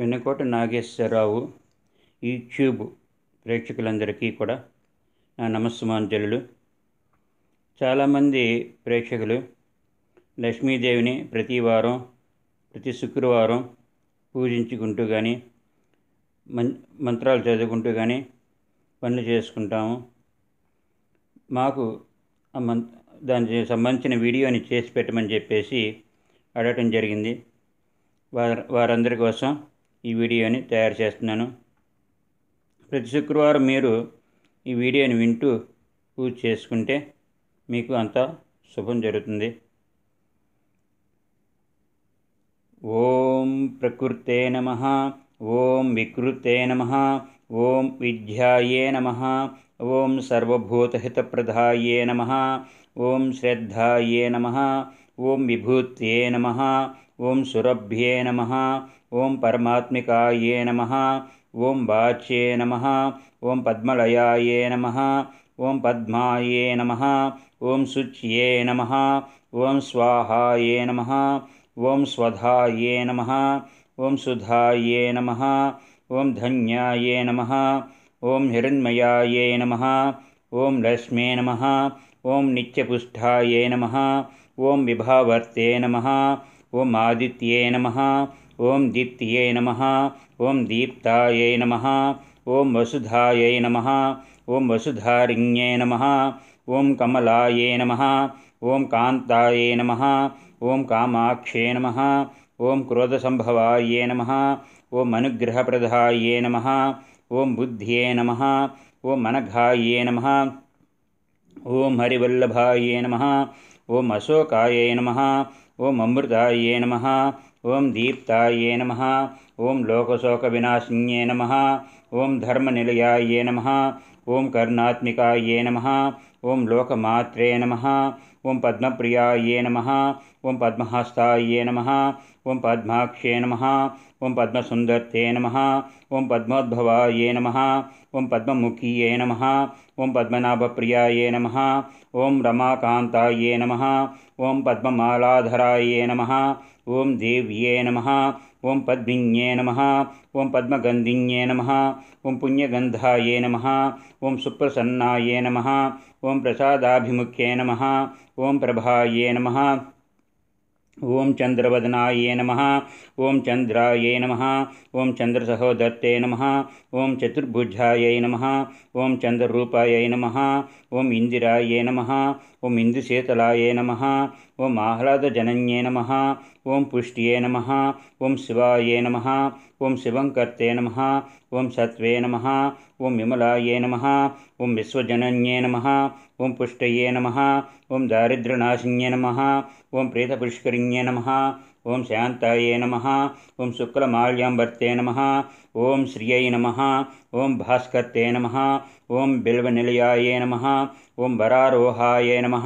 Vennakota Nageswararao YouTube ప్రేక్షకులందరికీ కూడా నా నమస్సుమాంజలు చాలామంది ప్రేక్షకులు లక్ష్మీదేవిని ప్రతి వారం ప్రతి శుక్రవారం పూజించుకుంటూ కానీ మం మంత్రాలు చదువుకుంటూ కానీ పనులు చేసుకుంటాము మాకు మం దానికి సంబంధించిన వీడియోని చేసి పెట్టమని చెప్పేసి అడగటం జరిగింది వారందరి కోసం ఈ వీడియోని తయారు చేస్తున్నాను ప్రతి శుక్రవారం మీరు ఈ వీడియోని వింటూ పూజ చేసుకుంటే మీకు అంత శుభం జరుగుతుంది ఓం ప్రకృతే నమ ఓం వికృతే నమ ఓం విద్యాయే నమ ఓం సర్వభూతహితప్రదాయే నమ ఓం శ్రద్ధాయే నమ ఓం విభూత్యే నమ ఓం సురభ్యే నమ ॐ परमात्मिकायै नमः ॐ वाच्ये नमः ॐ पद्मलयाये नमः ॐ पद्माये नमः ॐ शुच्ये नमः ॐ स्वाहाये नमः ॐ स्वधाये नमः ॐ सुधाये नमः ॐ धन्याये नमः ॐ हिरण्मयाये नमः ॐ लक्ष्मे नमः ॐ नित्यपुष्ठाये नमः ॐ विभावर्ते नमः ॐ आदित्ये नमः ओं दीप्तियै नमः ओं दीप्तायै नमः ओं वसुधायै नमः ओं वसुधारिण्ये नमः ओं कमलायै नमः ओं कान्तायै नमः ओं कामाक्षे नमः ओं क्रोधसंभवाये नमः ओं अनुग्रहप्रदायै नमः ओं बुद्ध्यै नमः ओं मनघायै नमः ओं हरिवल्लभायै नमः ओं अशोकायै नमः ओं अमृताये नमः ओं दीप्ताये नमः ओम लोकशोकविनाशिन्ये नम ओम धर्मनिलयाय नम ओं कर्णात्मकाये नम ओं लोकमात्रे नम ओं पद्मप्रियाये नम ओं पद्मस्ताये नम ओं पद्माक्षे नम ओं पद्मसुंदरते नम ओं पद्मोद्भवाये नम ओं पद्मीए नम ओं पद्मनाभप्रियाये नम ओं रमाकांताये नम ओं पद्मलाधराये नम ओं देव्ये नम ओं पद्मे नम ओं पद्मगन्धिन्ये नम ओं पुण्यगंधा नम ओं सुप्रसन्नाये नम ओं प्रसादाभिमुख्ये नम ओं प्रभाये नम ओं चंद्रवदनाये नम ओं चंद्राए नम ओं चंद्रसहोदत्ते नम ओं चतुर्भुजाई नम ओं चंद्रूपाई नम ओं इंदिराये नम ओम इंदुशेतलाये नम ओं आह्लादजनन्े नम ओं पुष्ट्ये नम ओं शिवाये नम ओं शिवकर्ते नम ओं सत्व नम ओं विमलाये नम ओं विश्वजनन्े नम ओं पुष्ट नम ओं दारिद्रनाशिन्े नम ओं प्रेतपुष्के नम ओं शांताये नम ओं शुक्लमाल्यांबर्ते नम ओं श्रिय नम ओं भास्कर्ते नम ओं बिल्वनिलयाय नम ओं वरारोहाय नम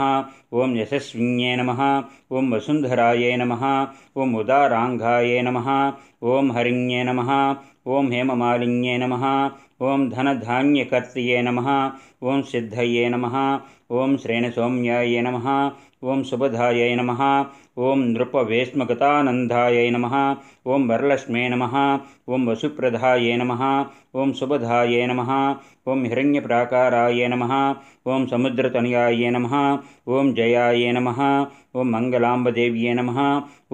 ओं यशस्विन्ये नम ओं वसुन्धराय नम ओं उदाराङ्घाय नम ओं हरिण्ये ओं हेम हेममालिन्ये नम ओं धनधान्यकर्त नम ओं सिद्धये नम ओं श्रेणसौम्याय नम ओम सुबधाय नम ओं नृपवेश्मगतानन्दाय नम ओं वरलक्ष्मे नम ओं वसुप्रधाय नम ओं सुबधाय नम ओं हिरण्यप्राकाराय नम ओं समुद्रतनयाय नम ओं जयाय नम ओं मङ्गलाम्बदेव्ये नम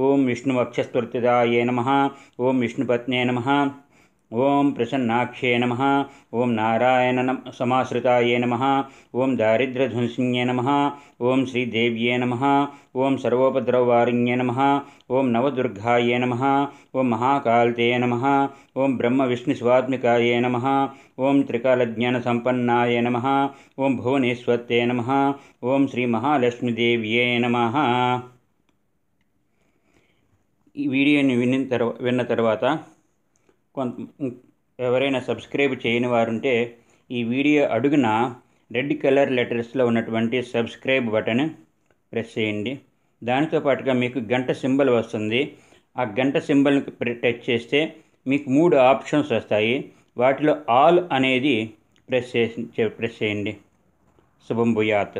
ओं विष्णुवक्षस्पर्तिदाय नम ओं विष्णुपत्ने नमः ओम प्रसन्नाख्ये नम ओं नारायण सामश्रिताये नम ओं दारिद्र्यध्वंसिन्ये नम ओं श्रीदेव्ये नमः ॐ सर्वोपद्रववारिण्ये नमः ॐ नवदुर्गाय नमः ॐ महाकाल्ते नमः ॐ ब्रह्मविष्णुस्वात्मिकाय नमः ॐ त्रिकालज्ञानसम्पन्नाय नम ओं भुवनेश्वत्ते नम ओं श्रीमहालक्ष्मीदेव्ये नमः ఈ వీడియోని विन తర్వాత విన్న కొంత ఎవరైనా సబ్స్క్రైబ్ చేయని వారుంటే ఈ వీడియో అడుగున రెడ్ కలర్ లెటర్స్లో ఉన్నటువంటి సబ్స్క్రైబ్ బటన్ ప్రెస్ చేయండి దానితో పాటుగా మీకు గంట సింబల్ వస్తుంది ఆ గంట సింబల్ని టచ్ చేస్తే మీకు మూడు ఆప్షన్స్ వస్తాయి వాటిలో ఆల్ అనేది ప్రెస్ చేసి ప్రెస్ చేయండి శుభం భూయాత్